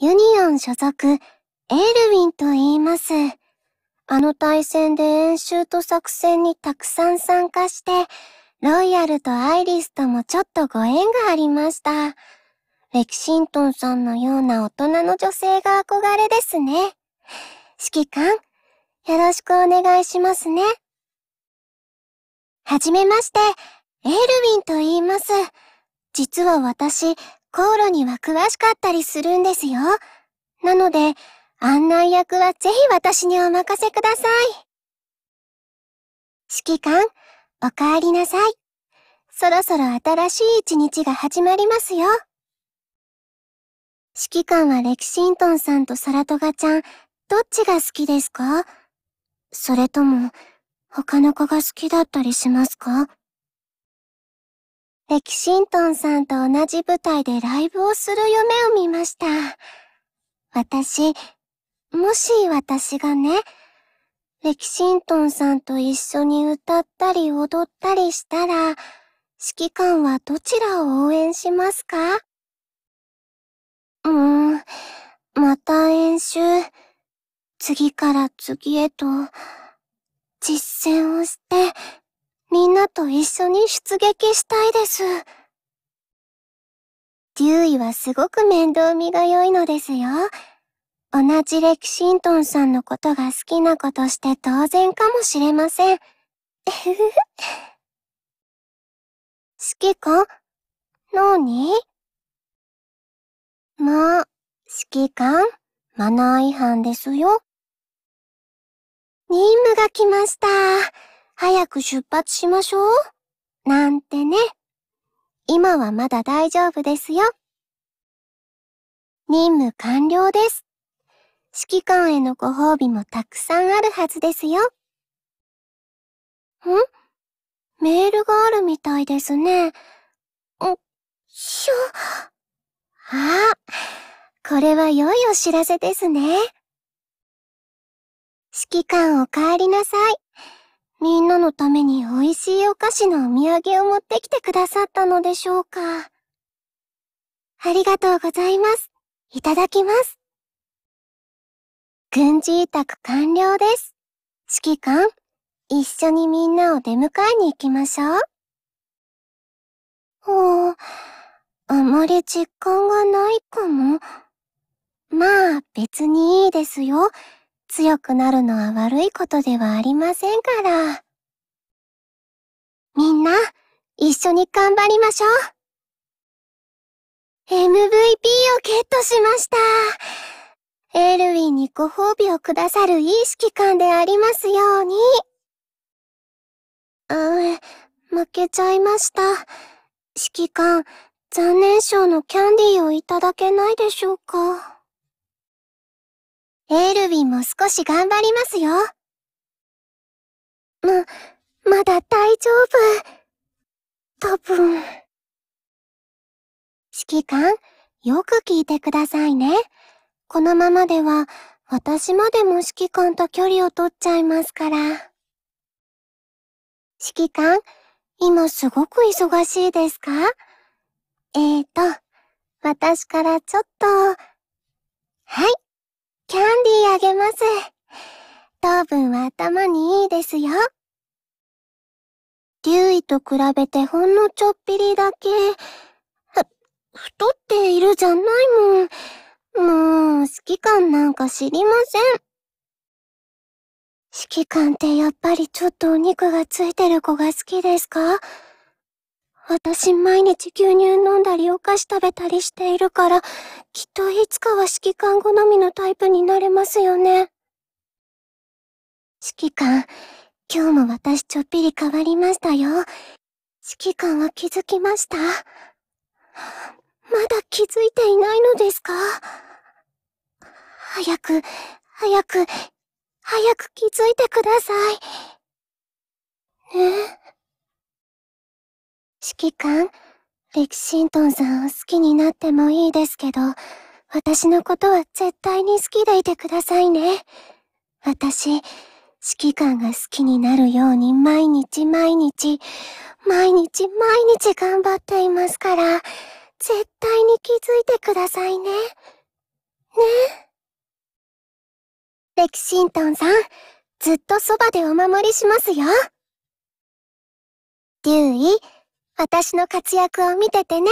ユニオン所属、エールウィンと言います。あの対戦で演習と作戦にたくさん参加して、ロイヤルとアイリスともちょっとご縁がありました。レキシントンさんのような大人の女性が憧れですね。指揮官、よろしくお願いしますね。はじめまして、エールウィンと言います。実は私、航路には詳しかったりするんですよ。なので、案内役はぜひ私にお任せください。指揮官、お帰りなさい。そろそろ新しい一日が始まりますよ。指揮官はレキシントンさんとサラトガちゃん、どっちが好きですかそれとも、他の子が好きだったりしますかエキシントンさんと同じ舞台でライブをする夢を見ました。私、もし私がね、レキシントンさんと一緒に歌ったり踊ったりしたら、指揮官はどちらを応援しますかうーん、また演習。次から次へと、実践をして、みんなと一緒に出撃したいです。デューイはすごく面倒見が良いのですよ。同じレキシントンさんのことが好きなことして当然かもしれません。好きか何まあ、指揮官、マナー違反ですよ。任務が来ました。早く出発しましょう。なんてね。今はまだ大丈夫ですよ。任務完了です。指揮官へのご褒美もたくさんあるはずですよ。んメールがあるみたいですね。ん、しょ。あ、これは良いお知らせですね。指揮官お帰りなさい。みんなのために美味しいお菓子のお土産を持ってきてくださったのでしょうか。ありがとうございます。いただきます。軍事委託完了です。指揮官、一緒にみんなを出迎えに行きましょう。ほう、あまり実感がないかも。まあ、別にいいですよ。強くなるのは悪いことではありませんから。みんな、一緒に頑張りましょう。MVP をゲットしました。エルウィンにご褒美をくださるいい指揮官でありますように。うん、負けちゃいました。指揮官、残念賞のキャンディーをいただけないでしょうか。エルヴィンも少し頑張りますよ。ま、まだ大丈夫。多分。指揮官、よく聞いてくださいね。このままでは、私までも指揮官と距離を取っちゃいますから。指揮官、今すごく忙しいですかえーと、私からちょっと、あげます。糖分は頭にいいですよ。竜医と比べてほんのちょっぴりだけ、太っているじゃないもん。もう、指揮官なんか知りません。指揮官ってやっぱりちょっとお肉がついてる子が好きですか私毎日牛乳飲んだりお菓子食べたりしているから、きっといつかは指揮官好みのタイプになれますよね。指揮官、今日も私ちょっぴり変わりましたよ。指揮官は気づきましたまだ気づいていないのですか早く、早く、早く気づいてください。ねえ。指揮官、レキシントンさんを好きになってもいいですけど、私のことは絶対に好きでいてくださいね。私、指揮官が好きになるように毎日毎日、毎日毎日頑張っていますから、絶対に気づいてくださいね。ねレキシントンさん、ずっとそばでお守りしますよ。デューイ、私の活躍を見ててね。